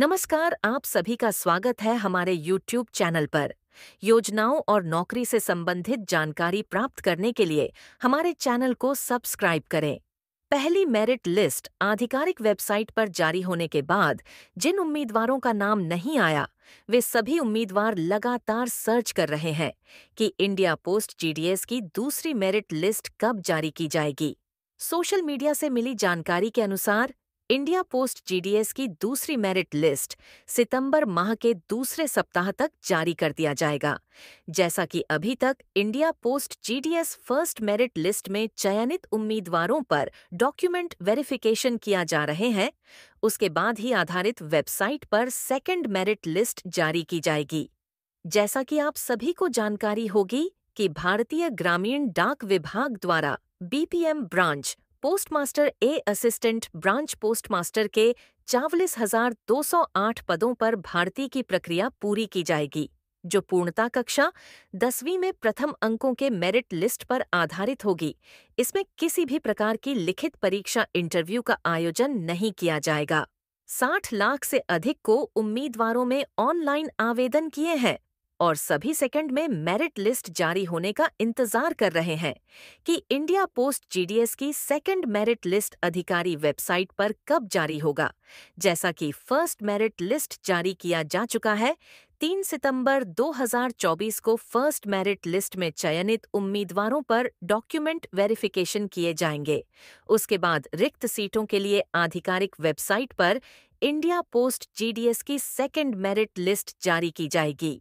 नमस्कार आप सभी का स्वागत है हमारे YouTube चैनल पर योजनाओं और नौकरी से संबंधित जानकारी प्राप्त करने के लिए हमारे चैनल को सब्सक्राइब करें पहली मेरिट लिस्ट आधिकारिक वेबसाइट पर जारी होने के बाद जिन उम्मीदवारों का नाम नहीं आया वे सभी उम्मीदवार लगातार सर्च कर रहे हैं कि इंडिया पोस्ट जीडीएस की दूसरी मेरिट लिस्ट कब जारी की जाएगी सोशल मीडिया से मिली जानकारी के अनुसार इंडिया पोस्ट जीडीएस की दूसरी मेरिट लिस्ट सितंबर माह के दूसरे सप्ताह तक जारी कर दिया जाएगा जैसा कि अभी तक India post GDS first merit list में चयनित उम्मीदवारों पर डॉक्यूमेंट वेरिफिकेशन किया जा रहे हैं उसके बाद ही आधारित वेबसाइट पर सेकंड मेरिट लिस्ट जारी की जाएगी जैसा कि आप सभी को जानकारी होगी कि भारतीय ग्रामीण डाक विभाग द्वारा बीपीएम ब्रांच पोस्टमास्टर ए असिस्टेंट ब्रांच पोस्टमास्टर के चावलिस हजार दो सौ आठ पदों पर भर्ती की प्रक्रिया पूरी की जाएगी जो पूर्णता कक्षा दसवीं में प्रथम अंकों के मेरिट लिस्ट पर आधारित होगी इसमें किसी भी प्रकार की लिखित परीक्षा इंटरव्यू का आयोजन नहीं किया जाएगा साठ लाख से अधिक को उम्मीदवारों में ऑनलाइन आवेदन किए हैं और सभी सेकंड में मेरिट लिस्ट जारी होने का इंतजार कर रहे हैं कि इंडिया पोस्ट जीडीएस की सेकंड मेरिट लिस्ट अधिकारी वेबसाइट पर कब जारी होगा जैसा कि फर्स्ट मेरिट लिस्ट जारी किया जा चुका है 3 सितंबर 2024 को फर्स्ट मेरिट लिस्ट में चयनित उम्मीदवारों पर डॉक्यूमेंट वेरिफिकेशन किए जाएंगे उसके बाद रिक्त सीटों के लिए आधिकारिक वेबसाइट पर इंडिया पोस्ट जीडीएस की सेकंड मेरिट लिस्ट जारी की जाएगी